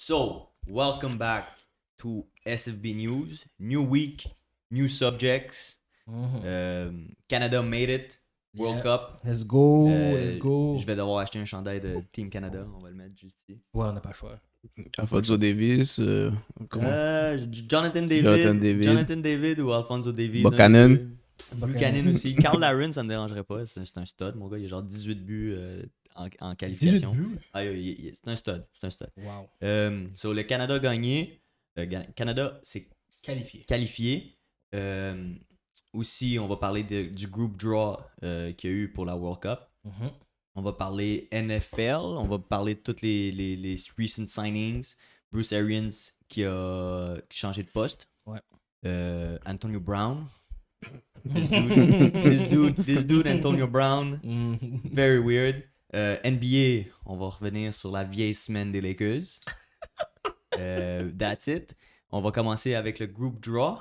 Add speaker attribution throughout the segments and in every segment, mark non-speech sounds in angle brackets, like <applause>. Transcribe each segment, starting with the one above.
Speaker 1: So, welcome back to SFB News. New week, new subjects. Mm-hmm. Um, Canada made it. World Cup. Let's go, euh, let's go. Je vais devoir acheter un chandail de Team Canada. On va le mettre juste ici. Ouais, on n'a pas le choix.
Speaker 2: Alfonso Davis. Euh, euh
Speaker 1: Jonathan David, Jonathan David. ou Alfonso Davis. Buchanan. Euh, Buchanan aussi. Carl Larin, ça me dérangerait pas. C'est, un stud, mon gars. Il a genre 18 buts, en, qualification. Ah, c'est un stud. C'est un stud. Wow. Euh, le Canada gagné. Le euh, Canada s'est qualifié. qualifié. Euh, aussi, on va parler du group draw qu'il y a eu pour la World Cup. Mhm. On va parler NFL. On va parler de toutes les, les, recent signings. Bruce Arians qui a changé de poste. Ouais. Antonio Brown, <laughs> dude, this dude, Antonio Brown, mhm. very weird. Euh, NBA, on va revenir sur la vieille semaine des Lakers. <laughs> euh, that's it. On va commencer avec le groupe draw.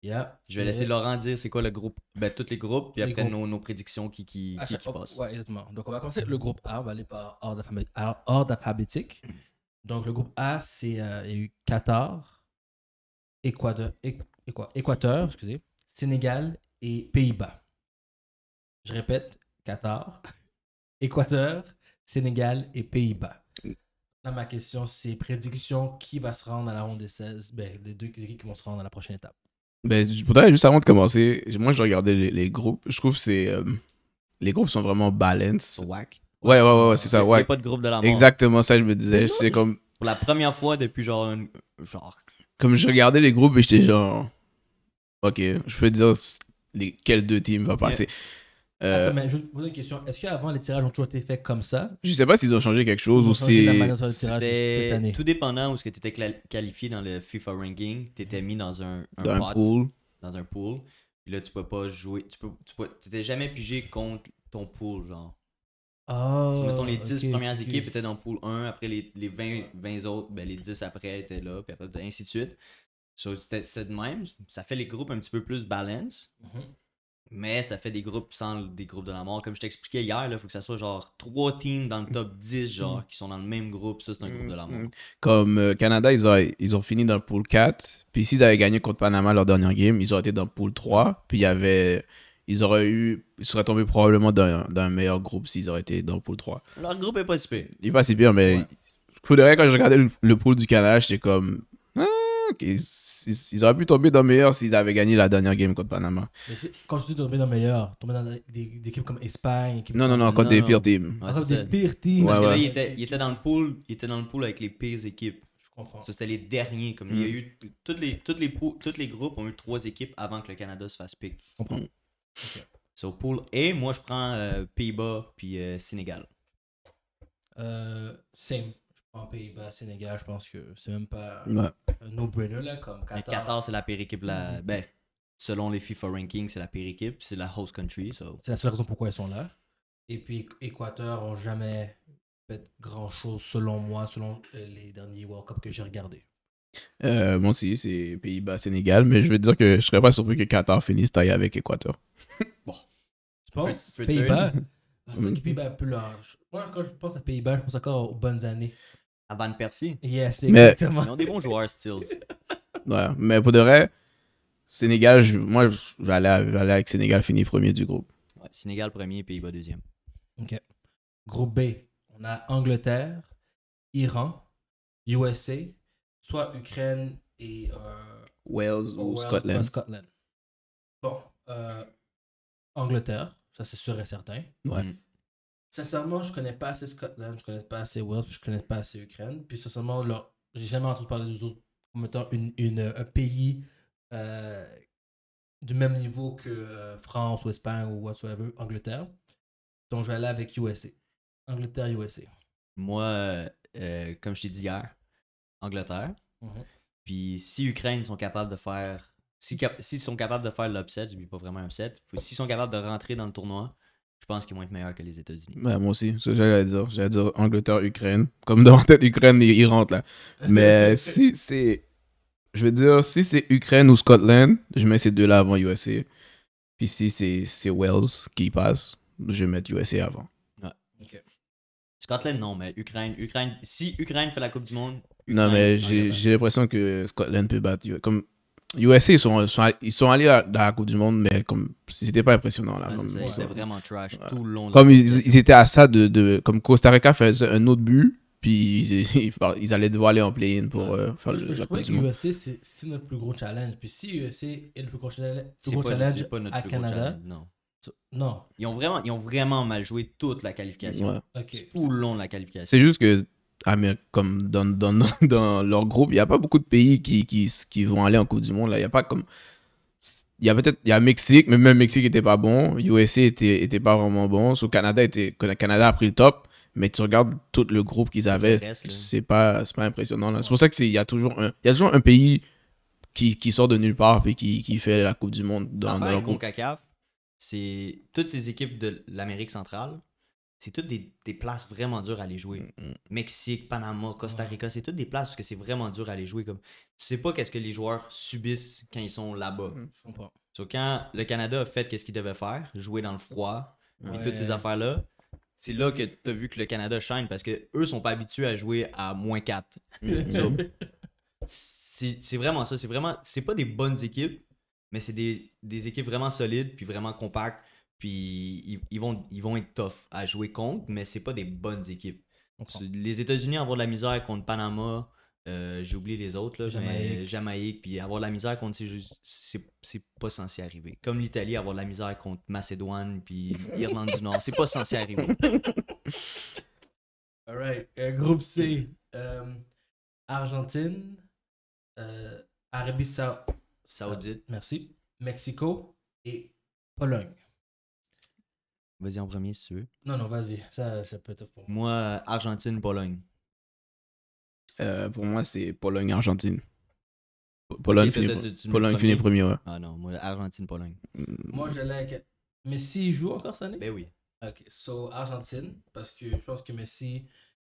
Speaker 3: Yeah. Je vais laisser
Speaker 1: Laurent dire c'est quoi le groupe, ben, tous les groupes, puis après Nos, nos, prédictions qui, qui, qui,
Speaker 3: passent. Ouais, exactement. Donc on va commencer le groupe A, on va aller par ordre alphabétique. Donc le groupe A, c'est euh, Qatar, Équateur, excusez, Sénégal et Pays-Bas. Je répète, Qatar, Équateur, Sénégal et Pays-Bas. Là, ma question, c'est prédiction qui va se rendre à la ronde des 16 ben, Les deux équipes qui vont se rendre à la prochaine étape.
Speaker 2: Ben, pourtant, juste avant de commencer, moi, je regardais les, groupes. Je trouve que euh, les groupes sont vraiment balanced. Wack. Ouais, ouais, ouais, c'est ça. Il n'y a pas de groupe de la mort. Exactement ça, je me disais. C'est comme.
Speaker 1: Pour la première fois depuis genre. Genre. Comme je
Speaker 2: regardais les groupes et j'étais genre. Ok, je peux dire les... quels deux teams vont passer. Euh,
Speaker 3: je une question. Est-ce qu'avant, les tirages ont toujours été faits comme ça Je sais pas s'ils ont changé quelque chose ou c'est... Tout
Speaker 1: dépendant où ce que tu étais qualifié dans le FIFA ranking, tu étais mis dans un, un, dans un pool. Dans un pool. Puis là, tu peux pas jouer. Tu peux, tu jamais pigé contre ton pool, genre. Oh, mettons les 10 premières équipes étaient dans le pool 1, après les, 20, 20, autres, ben les 10 après étaient là, puis ben, ainsi de suite. So, C'était de même. Ça fait les groupes un petit peu plus balance. Mhm. Mais ça fait des groupes sans des groupes de la mort. Comme je t'expliquais hier, il faut que ça soit genre trois teams dans le mm. top 10 genre, mm. qui sont dans le même groupe. Ça, c'est un groupe de la mm, mort.
Speaker 2: Comme euh, Canada, ils ont, ils ont fini dans le pool 4. Puis s'ils avaient gagné contre Panama leur dernière game, ils auraient été dans le pool 3. Puis il y avait ils auraient eu. Ils seraient tombés probablement dans, un meilleur groupe s'ils auraient été dans le pool 3.
Speaker 1: Leur groupe est pas si pire.
Speaker 2: Il est pas si pire, mais. quand je regardais le, le pool du Canada, j'étais comme ils auraient pu tomber dans le meilleur s'ils avaient gagné la dernière game contre Panama.
Speaker 3: Mais quand je dis tomber dans le meilleur, tomber dans des, équipes comme Espagne. non, non, non,
Speaker 2: contre des pires teams. Ah, ah des pires teams. Parce que là, il
Speaker 3: était, dans
Speaker 1: le pool, il était dans le pool avec les pires équipes. Je comprends. c'était les derniers. Comme il y a mm. eu, toutes les, toutes les, les groupes ont eu trois équipes avant que le Canada se fasse pick. Je comprends. C'est mm. au pool A, moi, je prends euh, Pays-Bas puis euh, Sénégal.
Speaker 3: Euh, same. Pays-Bas, Sénégal, je pense que c'est même pas un no-brainer là comme Qatar. Qatar, c'est la pire équipe ben,
Speaker 1: selon les FIFA rankings, c'est la pire équipe, c'est la host country. C'est la seule raison
Speaker 3: pourquoi ils sont là. Et puis Équateur ont jamais fait grand chose selon moi, selon euh, les derniers World Cup que j'ai regardés.
Speaker 2: Euh, moi aussi, c'est Pays-Bas, Sénégal, mais je veux dire que je serais pas surpris que Qatar finisse taille avec Équateur. <laughs> bon.
Speaker 3: Tu penses Pays-Bas ah, C'est mm. Pays-Bas plus large. Moi, quand je pense à Pays-Bas, je pense encore aux bonnes années à Van Persie. Yes, exactement. Mais... Ils ont des bons joueurs, Stills.
Speaker 2: <laughs> ouais, mais pour de vrai, Sénégal, je... moi, aller avec Sénégal fini premier du groupe.
Speaker 1: Ouais, Sénégal premier, Pays-Bas deuxième.
Speaker 3: OK. Groupe B, on a Angleterre, Iran, USA, soit Ukraine et... Euh, Wales ou, Scotland. Scotland. Bon, euh, Angleterre, ça c'est sûr et certain. Ouais. Mm. Sincèrement, je connais pas assez Scotland, je connais pas assez Wales, je connais pas assez Ukraine. Puis sincèrement, là, j'ai jamais entendu parler des autres comme étant euh, un pays euh, du même niveau que euh, France ou Espagne ou soit, Angleterre. Donc je vais aller avec USA. Angleterre, USA.
Speaker 1: Moi, comme je t'ai dit hier, Angleterre. Mhm. Puis si Ukraine sont capables de faire. S'ils sont capables de faire l'upset, je dis pas vraiment upset, s'ils sont capables de rentrer dans le tournoi, je pense qu'ils vont être meilleurs que les États-Unis.
Speaker 2: Ouais, ben, moi aussi, ça j'allais dire. J'allais dire Angleterre-Ukraine. Comme dans tête, Ukraine, ils, rentrent là. Mais <laughs> si c'est. Je veux dire, si c'est Ukraine ou Scotland, je mets ces deux-là avant USA. Puis si c'est Wales qui passe, je vais mettre USA avant.
Speaker 1: Ouais. Scotland, non, mais Ukraine, Ukraine. Si Ukraine fait la Coupe du Monde.
Speaker 2: non, mais j'ai l'impression que Scotland peut battre. Comme USA, ils sont, ils sont allés à, dans la Coupe du Monde, mais comme c'était pas impressionnant. Là, ah, comme, ils
Speaker 1: long vraiment trash tout le long. Comme ils,
Speaker 2: étaient à ça de, Comme Costa Rica faisait un autre but, puis ils, <laughs> allaient devoir aller en play-in pour euh, faire je, le, je crois que USA,
Speaker 3: c'est notre plus gros challenge. Puis si USA est le plus gros, challenge, plus gros pas, challenge à plus Canada. Gros challenge, non. Non.
Speaker 1: Ils ont, vraiment, ils ont vraiment mal joué toute la qualification. Tout le long de la qualification. C'est
Speaker 2: juste que comme dans, dans, dans, <laughs> leur groupe, il n'y a pas beaucoup de pays qui, qui, qui, vont aller en Coupe du Monde. Là. Il n'y a pas comme. Il y a peut-être. Il y a Mexique, mais même Mexique n'était pas bon. USA était, était pas vraiment bon. Le Canada, était, Canada a pris le top. Mais tu regardes tout le groupe qu'ils avaient, c'est pas, pas impressionnant. C'est pour ça qu'il y, a toujours un, y a toujours un pays qui, qui sort de nulle part et qui, qui, fait la Coupe du Monde dans, dans leur groupe.
Speaker 1: CACAF, c'est toutes ces équipes de l'Amérique centrale c'est toutes des, places vraiment dures à aller jouer. Mm, mm. Mexique, Panama, Costa Rica, c'est toutes des places que c'est vraiment dur à aller jouer. Comme, tu sais pas qu'est-ce que les joueurs subissent quand ils sont là-bas. Mm. Je quand le Canada a fait qu'est-ce qu'il devait faire, jouer dans le froid, et toutes ces affaires-là, c'est là que tu as vu que le Canada shine parce que eux sont pas habitués à jouer à moins 4. c'est vraiment ça. C'est vraiment, c'est pas des bonnes équipes, mais c'est des, des équipes vraiment solides puis vraiment compactes puis ils, vont, ils vont être tough à jouer contre, mais c'est pas des bonnes équipes. Les États-Unis avoir de la misère contre Panama, euh, j'ai oublié les autres, là, Jamaïque. puis avoir de la misère contre c'est pas censé arriver. Comme l'Italie, avoir de la misère contre Macédoine, puis Irlande du Nord, c'est pas censé arriver. <laughs>
Speaker 3: Alright, right. Euh, groupe C, euh, Argentine, euh, Arabie Saoudite, Merci, Mexico et Pologne.
Speaker 1: Vas-y en premier si tu veux.
Speaker 3: Non, non, vas-y. Ça, ça peut être pour
Speaker 1: moi. Moi, Argentine-Pologne. Euh, pour moi, c'est
Speaker 2: Pologne-Argentine. Pologne, okay, finit, finit premier, ouais.
Speaker 1: Ah non, moi, Argentine-Pologne. Mm. Moi,
Speaker 3: je like. Messi joue encore cette année Ben oui. Ok, so Argentine, parce que je pense que Messi,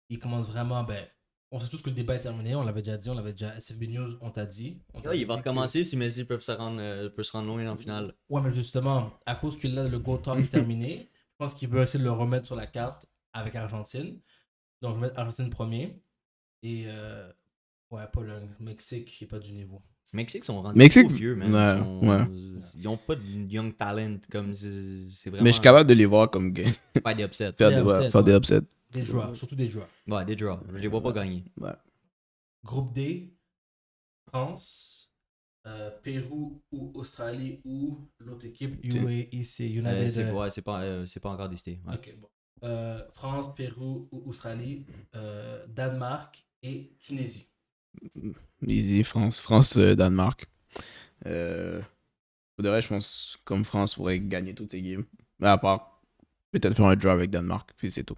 Speaker 3: il commence vraiment. Ben, on sait tous que le débat est terminé, on l'avait déjà dit, on l'avait déjà. SFB News, on t'a dit. il va recommencer
Speaker 1: si Messi peut se, rendre, euh, se rendre loin
Speaker 3: en finale. Ouais, mais justement, à cause que là, le go time est terminé. <laughs> Je pense qu'il veut essayer de le remettre sur la carte avec Argentine. Donc, je mettre Argentine premier. Et euh, ouais, Pologne, Mexique qui n'est pas du niveau. Mexique sont rendus Mexique... vieux, man. ils,
Speaker 1: ont, ils pas de young talent comme c'est vraiment. Mais je suis capable de les voir comme gain. <laughs> Faire des upsets. Faire,
Speaker 3: des, upsets, des joueurs, surtout des joueurs,
Speaker 1: Ouais, des joueurs. Je les vois pas gagner.
Speaker 3: Ouais. Groupe D, France, euh, Pérou ou Australie ou l'autre équipe UAE, c'est euh, United. c'est euh, ouais,
Speaker 1: c'est pas, c'est pas encore décidé.
Speaker 3: France, Pérou ou Australie, Danemark et Tunisie. Mm,
Speaker 2: easy, France, France, Danemark. Euh, faudrait, je pense comme France pourrait gagner toutes tes games. À part peut-être faire un draw avec Danemark, puis c'est tout.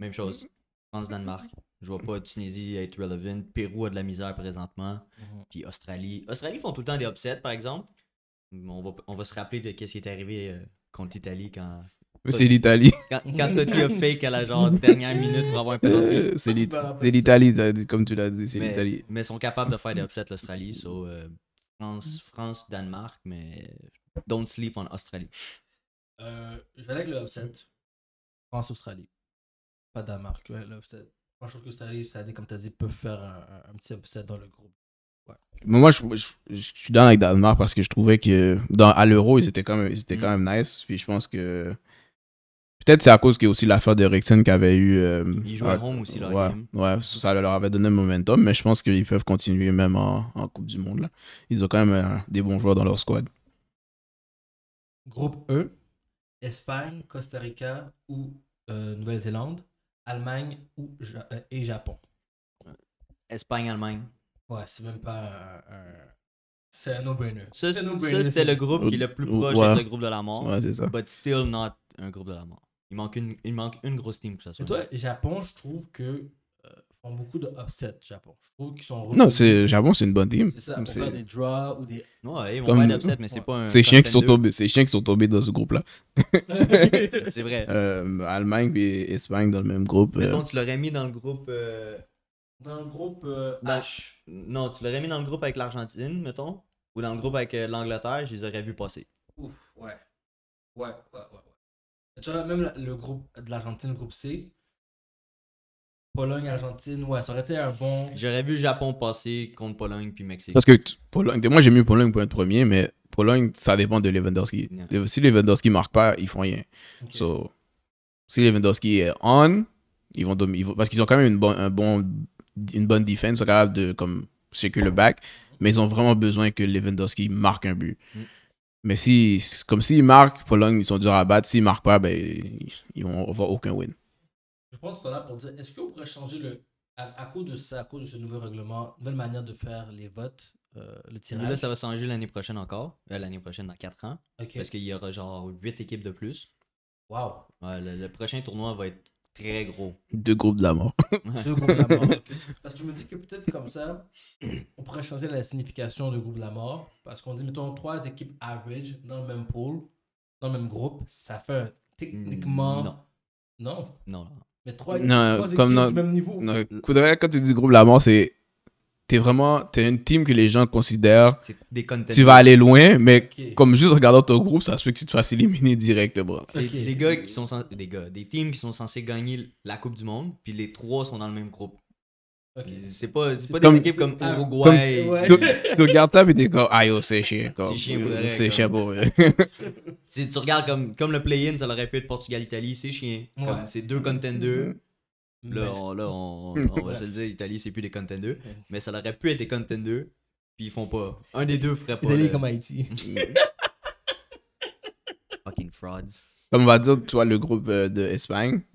Speaker 1: Même chose. France-Danemark. Je vois pas Tunisie être relevant. Pérou a de la misère présentement. Mhm. Puis Australie. Australie font tout le temps des upsets, par exemple. On va, on va se rappeler de ce qui est arrivé euh, contre l'Italie quand.
Speaker 2: C'est l'Italie. <laughs> Quand, quand Totti un fake à la genre dernière minute pour avoir un penalty. Euh, bah, c'est l'Italie, comme tu l'as dit, c'est l'Italie. Mais sont capables de faire des
Speaker 1: upsets l'Australie. So, euh, France, France, Danemark, mais don't sleep on Australie.
Speaker 3: je vais avec le upset. France-Australie. Pas Danemark, ouais, l'upset. Moi, je trouve que Costa Rica, comme tu as dit, peut faire un, petit upset dans le groupe. Moi, je, suis
Speaker 2: dans avec Danemark parce que je trouvais que à l'Euro, ils étaient, quand même, ils mm. quand même nice. Puis je pense que. Peut-être c'est à cause que aussi l'affaire de Rickson qui avait eu. Euh, ils jouent à ah, Rome aussi, là. Ouais, ça leur avait donné un momentum, mais je pense qu'ils peuvent continuer même en, Coupe du Monde. Ils ont quand même euh, des bons joueurs dans leur squad.
Speaker 3: Groupe E, Espagne, Costa Rica ou euh, Nouvelle-Zélande. Allemagne ou euh, et Japon. Espagne-Allemagne. Ouais, c'est même pas un. un... C'est un no-brainer. Ça, c'était le groupe qui est le plus proche ouais. groupe de la mort. Ouais, c'est ça. But
Speaker 1: still not un groupe de la mort. Il manque une, il manque une grosse team que ça. Et toi,
Speaker 3: Japon, je trouve que font beaucoup de upset, Japon. Je trouve qu'ils sont. Non, c'est Japon, c'est une bonne team. C'est ça, c'est des draws ou des. Ouais, ils vont pas upset, mais
Speaker 2: c'est pas un. C'est chiens qui sont tombés, chiens qui sont tombés dans ce groupe-là. <laughs> c'est vrai. Euh, Allemagne et Espagne dans le même groupe. Mettons, euh.
Speaker 1: tu l'aurais mis dans le groupe. Euh, dans le groupe H. Non, tu l'aurais mis dans le groupe avec l'Argentine, mettons, ou dans le groupe avec l'Angleterre, je
Speaker 3: les aurais vus passer. Ouf, ouais. Ouais, ouais, ouais. ouais. Tu vois, même le groupe de l'Argentine, le groupe C, Pologne-Argentine, ouais, ça aurait été un bon. J'aurais vu
Speaker 1: Japon passer contre Pologne puis Mexique. Parce que
Speaker 2: Pologne, moi j'ai mis Pologne pour être premier, mais Pologne, ça dépend de Lewandowski. Si Lewandowski marque pas, ils font rien. So, si Lewandowski est on, ils vont, parce qu'ils ont quand même une, bon, bon, une bonne défense, ils sont capables de comme le back, mais ils ont vraiment besoin que Lewandowski marque un but. Mm. Mais si, comme s'il marque, Pologne, ils sont durs à battre. S'ils marquent pas, ben, ils vont avoir aucun win
Speaker 3: je pense temps là pour dire, est-ce qu'on pourrait changer le. À, cause de ça, cause de ce nouveau règlement, nouvelle manière de faire les votes, euh, le tirage. là, ça
Speaker 1: va changer l'année prochaine encore. Euh, l'année prochaine, dans 4 ans. Parce qu'il y aura genre huit équipes de plus. Wow. le, prochain
Speaker 3: tournoi va être très gros.
Speaker 2: Deux groupes de la mort. <laughs> Deux groupes de la mort.
Speaker 3: Parce que je me dis que peut-être comme ça, on pourrait changer la signification de groupe de la mort. Parce qu'on dit, mettons, trois équipes average dans le même pool, dans le même groupe, ça fait un, hmm, techniquement. Non. Non. Non trois, non, comme non, du même
Speaker 2: niveau. quand tu dis groupe La Mort, c'est. T'es vraiment. T'es une team que les gens considèrent. tu vas aller loin, mais comme juste regardant ton groupe, ça se fait que tu te fasses éliminer directement. C'est
Speaker 1: des gars qui sont. Des gars. Des teams qui sont censés gagner la Coupe du Monde, puis les trois sont dans le même groupe. C'est pas, pas des équipes comme ah, Uruguay.
Speaker 2: tu, regardes ça et t'es comme, aïe, oh, c'est chiant. C'est chiant pour
Speaker 1: C'est chiant pour tu, tu regardes comme, comme le play-in, ça aurait pu être Portugal-Italie, c'est chiant. C'est deux contenders. Mm-hmm. Là, on, là, on, <laughs> va se dire, l'Italie, c'est plus des contenders. Mais ça aurait pu être des contenders, puis ils font pas. Un des deux ferait pas. comme Haïti. Mm. <laughs> Fucking frauds.
Speaker 2: Comme on va dire, toi le groupe euh, de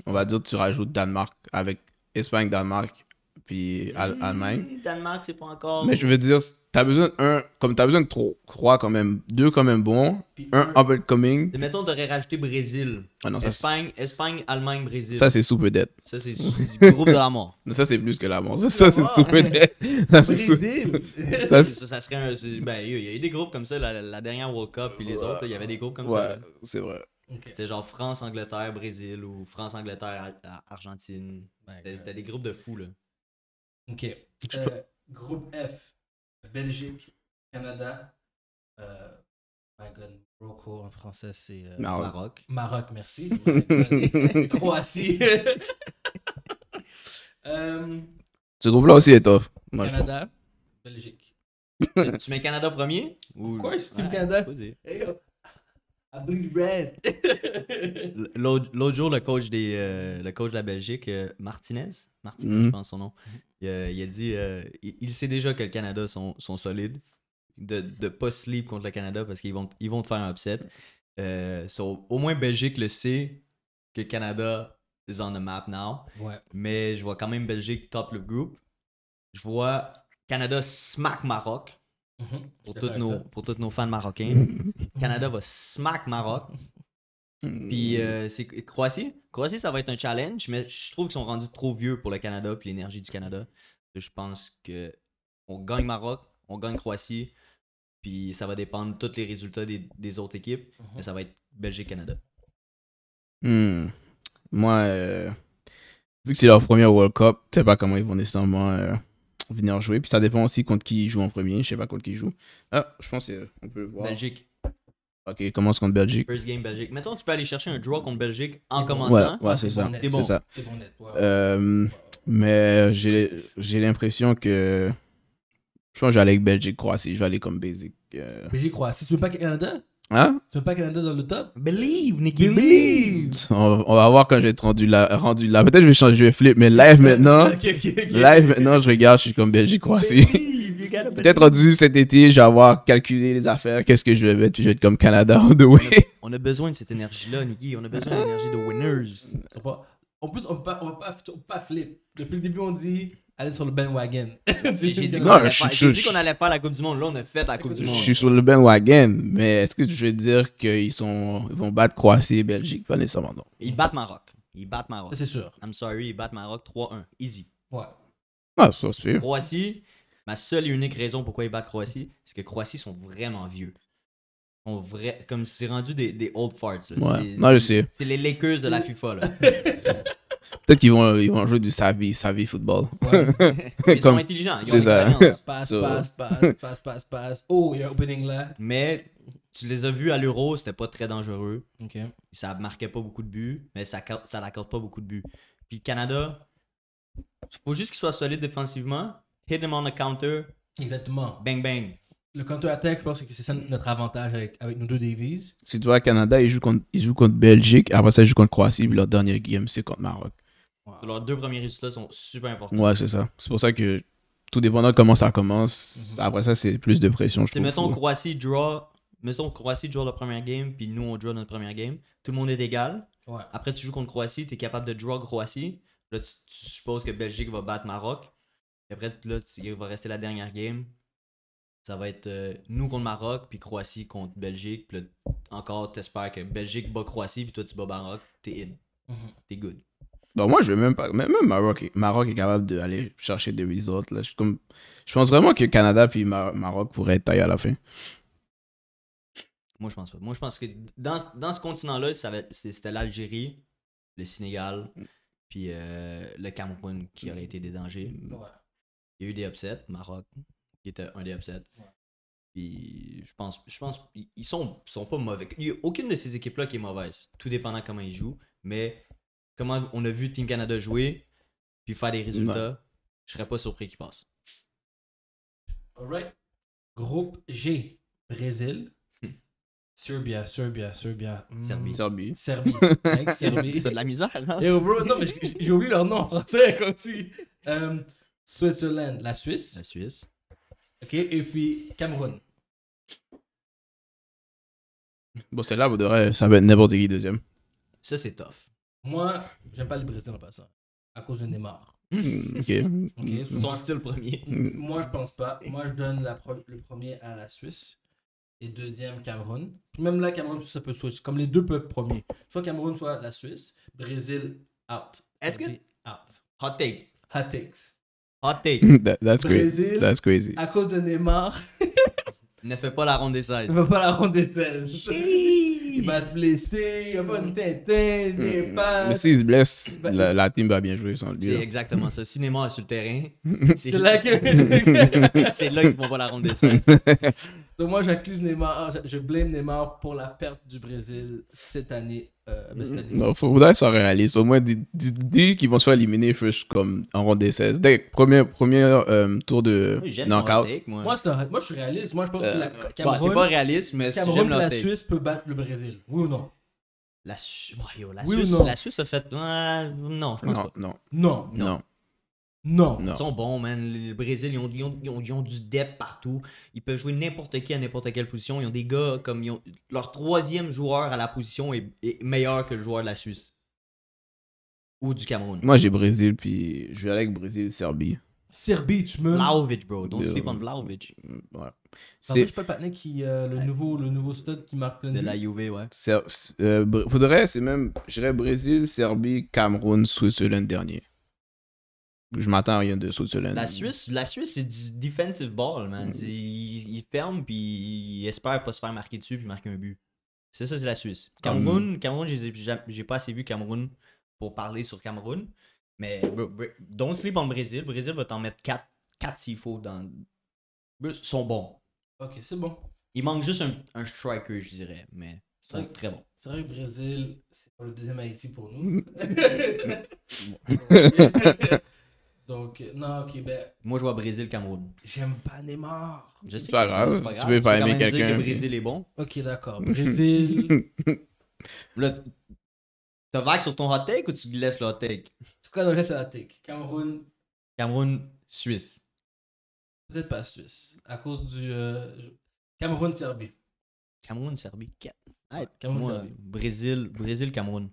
Speaker 2: on va dire, tu rajoutes Danemark avec Espagne, Danemark, puis hmm, Allemagne.
Speaker 1: Danemark, c'est pas encore. Mais je veux
Speaker 2: dire, t'as besoin d'un, comme t'as besoin de trois, trois quand même, deux quand même bons, puis un, un up and coming. Mais
Speaker 1: mettons, t'aurais rajouté Brésil. Ah Espagne, Espagne, Allemagne, Brésil. Ça, c'est super d'être Ça, c'est groupe de la mort. <laughs> ça, c'est plus que la mort. Ça, c'est super dette. Brésil. <laughs> ça, ça, serait un. Ben, il y a eu des groupes comme ça, la, dernière World Cup, puis les autres, il y avait des groupes comme ça. c'est vrai. C'est genre France, Angleterre, Brésil ou France, Angleterre, Argentine. Ben, c'était euh, des groupes de fous, là. Ok.
Speaker 3: Euh, Groupe F, Belgique, Canada, euh, my God, Morocco en français, c'est euh, Maroc. Maroc. merci. <laughs> Croatie. <laughs> Euh,
Speaker 2: Ce groupe-là aussi est tough.
Speaker 3: Canada, Belgique.
Speaker 1: tu mets Canada premier Ou... Of course, tu mets Canada.
Speaker 3: Hey, yo. I bleed red.
Speaker 1: <laughs> L'autre jour, le coach, des, euh, le coach de la Belgique, Martinez, Martinez, mm. je pense son nom, mm-hmm. Il, a dit euh, il, sait déjà que le Canada sont, sont solides. De ne pas sleep contre le Canada parce qu'ils vont, ils vont te faire un upset. Euh, au moins, Belgique le sait que le Canada is on the map now. Mais je vois quand même Belgique top le groupe. Je vois Canada smack Maroc. Mhm. pour, toutes nos, pour tous nos fans marocains. <laughs> Canada va smack Maroc. Puis mm. euh, c'est Croatie. Croatie, ça va être un challenge, mais je trouve qu'ils sont rendus trop vieux pour le Canada puis l'énergie du Canada. Je pense que on gagne Maroc, on gagne Croatie, puis ça va dépendre de tous les résultats des, autres équipes, mhm. mais ça va être Belgique-Canada.
Speaker 3: Hmm.
Speaker 2: Moi, euh, vu que c'est leur première World Cup, je sais pas comment ils vont nécessairement euh, venir jouer. Puis ça dépend aussi contre qui ils jouent en premier. Je sais pas contre qui ils jouent. Ah, je pense qu'on peut voir. Belgique.
Speaker 1: Ok, commence contre Belgique. First game Belgique. Mettons, tu peux aller chercher un draw contre Belgique en commençant. Ouais,
Speaker 2: c'est ça. C'est bon. ça. Bon euh, mais j'ai l'impression que. Je pense que aller avec Belgique-Croatie. Je vais aller comme basic. Euh...
Speaker 3: Belgique-Croatie. Tu veux pas Canada Hein Tu veux pas Canada dans le top Believe, Nicky, believe.
Speaker 2: On, va voir quand je vais être rendu là. Rendu là. Peut-être que je vais changer, je vais flip, mais live <laughs> maintenant. Live maintenant, je regarde, je suis comme Belgique-Croatie. Peut-être dû cet été, je vais avoir calculé les affaires, qu'est-ce que je vais mettre, je vais être comme Canada on the way.
Speaker 1: <laughs> On a, besoin de cette énergie-là, Niki. On a besoin d'énergie de winners.
Speaker 3: En plus, on ne va pas, flip. Depuis le début, on dit aller sur le bandwagon. J'ai dit qu'on allait, qu allait, faire la Coupe du Monde. Là, on a fait la Coupe du Monde. Je suis
Speaker 2: sur le bandwagon, mais est-ce que je veux dire qu'ils vont battre Croatie et Belgique Pas nécessairement, non.
Speaker 1: Ils battent Maroc. Ils battent Maroc. C'est sûr. I'm sorry, ils battent Maroc 3-1. Easy. Ouais.
Speaker 2: Ah, ça, c'est
Speaker 1: Croatie, Ma seule et unique raison pourquoi ils battent Croatie, c'est que Croatie sont vraiment vieux. Sont Comme c'est rendu des, old farts. Ouais. je sais. C'est les Lakers de la FIFA. <laughs>
Speaker 2: Peut-être qu'ils vont, euh, ils vont jouer du savvy, savvy football. Ouais. <laughs> Ils sont intelligents, ils ont l'expérience. <laughs> Passe, passe,
Speaker 3: passe, passe, passe, Oh, il y a opening là. Mais
Speaker 1: tu les as vus à l'Euro, c'était pas très dangereux. Ok. Ça marquait pas beaucoup de buts, mais ça, ça pas beaucoup de buts. Puis le Canada, faut juste qu'ils soient solides défensivement,
Speaker 3: hit him on the counter. Exactement. Bang, bang. Le counter-attack, je pense que c'est ça notre avantage avec, avec nos deux Davies
Speaker 2: Si tu vois, Canada, ils jouent contre, ils jouent contre Belgique, après ça, ils jouent contre Croatie, puis leur dernier game, c'est contre Maroc.
Speaker 1: Leurs deux premiers résultats sont super importants. Ouais, c'est ça.
Speaker 2: C'est pour ça que tout dépendant de comment ça commence, mhm. après ça, c'est plus de pression, je Mettons
Speaker 1: Croatie draw, mettons Croatie draw la première game, puis nous, on draw notre première game. Tout le monde est égal. Ouais. Après, tu joues contre Croatie, tu es capable de draw Croatie. Là, tu, tu supposes que Belgique va battre Maroc. Et après, là, il va rester la dernière game. Ça va être euh, nous contre Maroc, puis Croatie contre Belgique. Puis là, encore, t'espères que Belgique bat Croatie, puis toi, tu bats Maroc. T'es in. Mhm. T'es
Speaker 2: good. moi, je vais même pas. Même, Maroc, est capable d'aller chercher des results. Là. Je, pense vraiment que Canada puis Maroc pourraient être taillés à la fin.
Speaker 1: Moi, je pense pas. Moi, je pense que dans, ce continent-là, c'était l'Algérie, le Sénégal, mm. puis euh, le Cameroun qui auraient été des dangers. Il y a eu des upsets, Maroc, qui était un des upsets. Puis je pense, je pense ils sont, sont pas mauvais. Il y a aucune de ces équipes-là qui est mauvaise, tout dépendant comment ils jouent. Mais comment on a vu Team Canada jouer, puis faire des résultats, je je serais pas surpris qu'ils passent.
Speaker 3: Alright. Groupe G, Brésil. <laughs> Serbia, Serbia, Serbia. Hmm. Serbie. Serbie. Serbie. <laughs> Serbie. T'as de la misère, là. non, mais j'ai oublié leur nom en français, comme si. Euh, Switzerland, la Suisse. La Suisse. OK, et puis Cameroun. Bon, celle-là, vous devrez,
Speaker 2: ça va être n'importe qui deuxième.
Speaker 3: Ça, c'est tough. Moi, j'aime pas le Brésil en passant, à cause de Neymar. Mmh, ok. Hmm. Son style premier. Hmm. Moi, je pense pas. Moi, je donne la le premier à la Suisse et deuxième Cameroun. même là, Cameroun, ça peut switch. Comme les deux peuples premiers. Soit Cameroun, soit la Suisse. Brésil, out. Est-ce que. Out. Hot take. Hot takes. Hot take. <laughs> That- that's crazy. That's crazy. À cause de Neymar, <laughs>
Speaker 1: Ne fais pas la ronde des 16. il va pas la ronde des
Speaker 3: ailes. Il va te blesser, il va pas une tête, il mm. Mais pas. s'il se
Speaker 2: blesse, bah, la, team va bien jouer sans lui. C'est exactement
Speaker 1: ça. si Neymar est sur le terrain. <laughs> C'est là
Speaker 2: c'est là qu'ils vont pas la ronde des 16.
Speaker 3: Donc moi, j'accuse Neymar, ah, je blâme Neymar pour la perte du Brésil cette année. Euh, faut cette année. Non,
Speaker 2: faudrait réaliste. Au moins, dès qu'ils vont se faire éliminer, comme en rond des 16. Dès premier, premier euh, tour de knockout. Moi, moi,
Speaker 3: moi, je suis réaliste. Moi, je pense que la euh, Cameroun, pas réaliste, mais la Suisse peut battre le Brésil. Oui ou non La, Suisse, la Suisse a fait.
Speaker 1: non, je pense pas. non, non. non. Non. Ils sont bons, man. Le Brésil, ils ont, du depth partout. Ils peuvent jouer n'importe qui à n'importe quelle position. Ils ont des gars comme. leur troisième joueur à la position est, meilleur que le joueur de la Suisse. Ou du Cameroun. Moi,
Speaker 2: j'ai Brésil, puis je vais aller avec Brésil, Serbie. Serbie, tu me. Vlaovic, bro. Don't sleep on Vlaovic. Mm, ouais. C'est pas
Speaker 3: le peux qui. Euh, le, nouveau, le nouveau stud qui marque plein de. De la UV, ouais.
Speaker 2: Faudrait, euh, c'est même. Je dirais Brésil, Serbie, Cameroun, suisse l'an dernier je m'attends à rien de ça. La
Speaker 1: Suisse, la Suisse c'est du defensive ball, man. Ils, il ferment puis ils espèrent pas se faire marquer dessus puis marquer un but. C'est ça, c'est la Suisse. Ah, mm. Cameroun, Cameroun j'ai pas assez vu Cameroun pour parler sur Cameroun. Mais don't sleep en Brésil. Brésil va t'en mettre 4, s'il faut. Dans... Ils sont bons. Ok, c'est bon. Il manque juste un, un striker, je dirais. Mais c'est très bon.
Speaker 3: C'est vrai que Brésil, c'est pas le deuxième Haïti pour nous. Mm. <laughs> <laughs> Donc, non, ok, ben.
Speaker 1: Moi, je vois Brésil-Cameroun.
Speaker 3: J'aime pas Neymar. Je sais. C'est pas, grave, Tu veux pas aimer quelqu'un. que Brésil est bon. Ok, d'accord. Brésil. le... <laughs> T'as vague sur ton hot take ou
Speaker 1: tu laisses le hot take
Speaker 3: C'est quoi le hot take Cameroun.
Speaker 1: Cameroun, Suisse.
Speaker 3: Peut-être pas Suisse. À cause du. Euh, Cameroun-Serbie. Cameroun-Serbie. Cameroun-Serbie.
Speaker 1: Brésil, Brésil-Cameroun.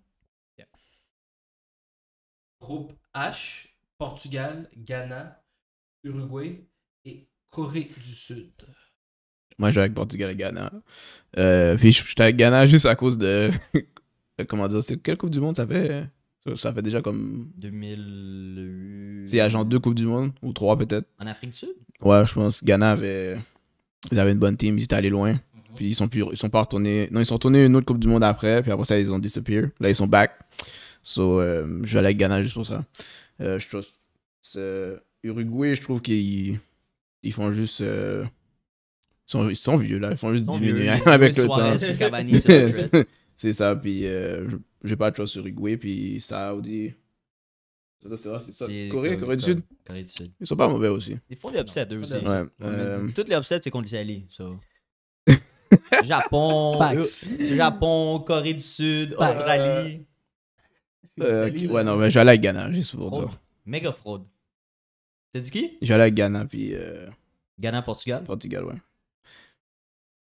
Speaker 3: Groupe H, Portugal, Ghana, Uruguay et Corée du Sud.
Speaker 2: Moi, je vais avec Portugal et Ghana. Euh, puis, je suis avec Ghana juste à cause de. <laughs> Comment dire C'est quelle Coupe du Monde ça fait Ça fait déjà comme. 2008. C'est à genre deux Coupes du Monde, ou trois peut-être. En Afrique du Sud Ouais, je pense. Ghana avait. Ils avaient une bonne team, ils étaient allés loin. Mhm. Puis ils sont, plus... ils sont pas retournés. Non, ils sont retournés une autre Coupe du Monde après, puis après ça, ils ont disappear. Là, ils sont back. So, euh, je vais avec Ghana juste pour ça. Euh, je trouve. Euh, Uruguay, je trouve qu'ils ils font juste. Euh, ils, sont, sont, vieux là, ils font juste diminuer <laughs> avec le temps. <laughs> c'est ça, puis euh, j'ai pas de chose sur Uruguay, puis Saudi. C'est ça, c'est ça. Corée, Corée du Sud. Corée du Sud. Ils sont pas mauvais aussi. Ils font des upsets eux aussi. Euh,
Speaker 1: toutes les upsets, c'est contre les <laughs> So. Japon, Japon, Corée du Sud, Australie.
Speaker 2: Euh, ouais, euh, non, mais j'allais à Ghana, hein, juste pour Fraude. toi.
Speaker 1: Méga fraude. T'as dit qui
Speaker 2: J'allais à Ghana, hein,
Speaker 1: puis euh, Ghana, Portugal. Portugal, ouais.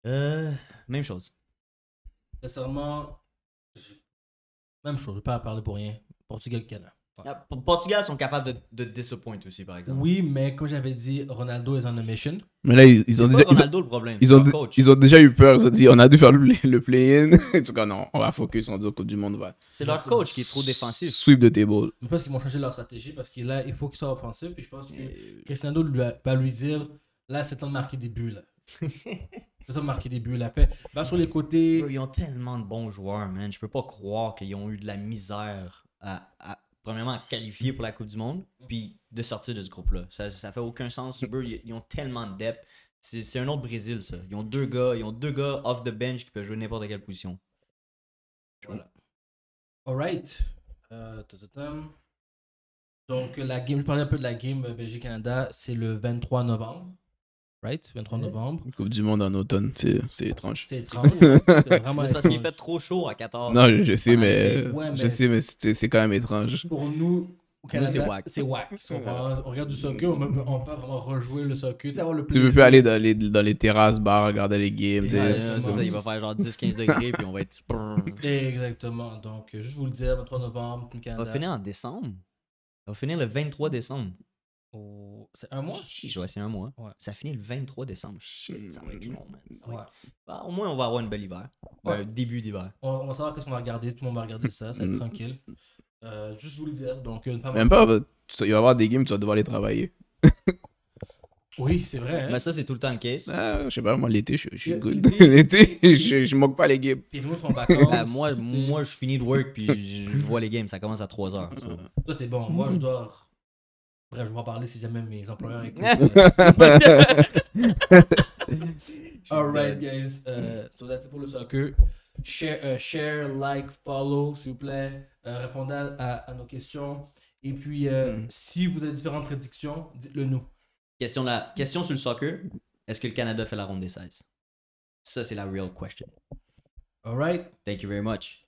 Speaker 1: Euh, même chose.
Speaker 3: Sincèrement, même chose, je vais pas parler pour rien. Portugal, Ghana Ouais. Ah, Portugal sont capables de, de disappoint aussi, par exemple. Oui, mais comme j'avais dit, Ronaldo est en a mission. Mais là, ils, ont déjà. Ronaldo le problème. Ils ont, ils ont déjà eu peur. Ils ont dit, on a dû
Speaker 2: faire le, play-in. <laughs> en tout cas, non, on va focus, on va dire Coupe du Monde. va. C'est leur coach qui est trop défensif. Sweep de
Speaker 3: table. Je pense qu'ils vont changer leur stratégie parce qu'il faut qu'ils soient offensifs. Et je pense que Cristiano va lui dire, là, c'est temps de marquer des buts. <laughs> C'est temps de marquer des buts, la sur les
Speaker 1: côtés. Ils ont tellement de bons joueurs, man. Je peux pas croire qu'ils ont eu de la misère à, premièrement, qualifié pour la Coupe du Monde, puis de sortir de ce groupe-là. Ça, ça fait aucun sens. ils, ont tellement de depth. C'est un autre Brésil, ça. Ils ont deux gars, ils ont deux gars off the bench qui peuvent jouer n'importe quelle position. Voilà.
Speaker 3: Alright. Euh, Donc, la game, je parlais un peu de la game euh, Belgique-Canada. C'est le 23 novembre right 23 novembre. coupe du Monde en automne, c'est étrange. C'est étrange. Hein. <laughs> c'est parce qu'il fait trop chaud à 14. Non, je, ah, sais, mais,
Speaker 2: c'est quand même étrange.
Speaker 3: Pour nous, au Canada, c'est wack. on, regarde du soccer, on, on peut vraiment rejouer le soccer. Tu,
Speaker 2: peux plus aller dans les, terrasses, bars, regarder les games. il va faire genre 10-15 degrés, puis on va être. <laughs>
Speaker 3: Exactement. Donc, je vous le dis, 23 novembre, On va finir en
Speaker 1: décembre. On va finir le 23 décembre. C'est un mois? je vois c'est un mois. Ça finit le 23 décembre. Shit, ça va être long, man. Bah, au moins, on va avoir une belle hiver. Ben, ouais. début d'hiver.
Speaker 3: On, on, va savoir qu'est-ce qu'on va regarder. Tout le monde va regarder ça. Ça va être mm. tranquille. Euh, juste vous le dire. Donc, Même pas,
Speaker 2: il va y avoir des games, tu vas devoir les travailler.
Speaker 3: oui, c'est vrai. Hein. Mais ça, c'est tout le temps le case. Ah, je sais pas, moi, l'été, je, suis good. L'été, <laughs> je, manque pas les games. Puis nous, sont vacances. Ah, moi,
Speaker 1: moi, je finis de work, puis je, vois les games. Ça commence à 3h.
Speaker 3: Toi, t'es bon. Moi, je dors Bref, je vais en parler si jamais mes employeurs <laughs> écoutent. <laughs> Alright, guys. Euh, so that's it pour le soccer. Share, euh, like, follow, s'il vous plaît. Euh, répondez à, nos questions. Et puis, hmm. si vous avez différentes prédictions, dites-le nous.
Speaker 1: Question, la... question sur le soccer. Est-ce que le Canada fait la ronde des 16? Ça, c'est la real question. Alright. Thank you very much.